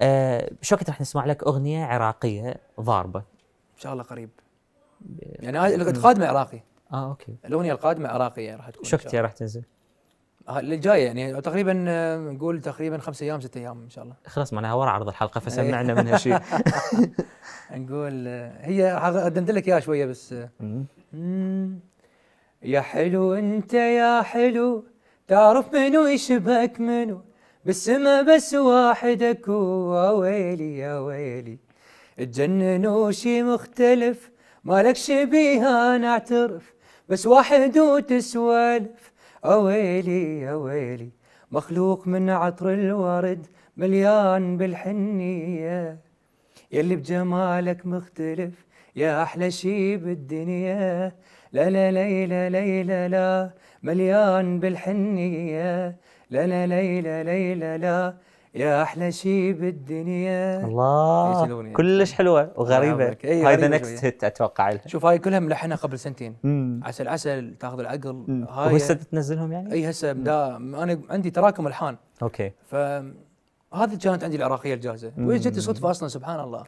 آه وقت راح نسمع لك اغنيه عراقيه ضاربه ان شاء الله قريب يعني القادمه عراقي اه اوكي الاغنيه القادمه عراقيه راح تكون شوكت راح تنزل آه، اللي جايه يعني تقريبا آه، نقول تقريبا خمس ايام ست ايام ان شاء الله خلاص معناها ورا عرض الحلقه إيه. فسمعنا منها شيء نقول آه، هي قدمت لك اياها شويه بس يا حلو انت يا حلو تعرف منو يشبهك منو بالسما بس واحدك ويا ويلي يا ويلي تجنن وشي مختلف مالك شبيه نعترف بس واحد وتسولف اويلي يا ويلي مخلوق من عطر الورد مليان بالحنيه يلي بجمالك مختلف يا أحلى شي بالدنيا لا لا ليلى ليلى لا مليان بالحنية لا لا ليلى ليلى لا يا احلى شي بالدنيا الله كلش حلوه وغريبه هاي ذا نكست هيت اتوقع لها شوف هاي كلها ملحنها قبل سنتين مم. عسل عسل تاخذ العقل هاي وهسه تنزلهم يعني؟ اي هسه انا عندي تراكم الحان اوكي ف هذه كانت عندي العراقيه الجاهزه وجدتني صدفه اصلا سبحان الله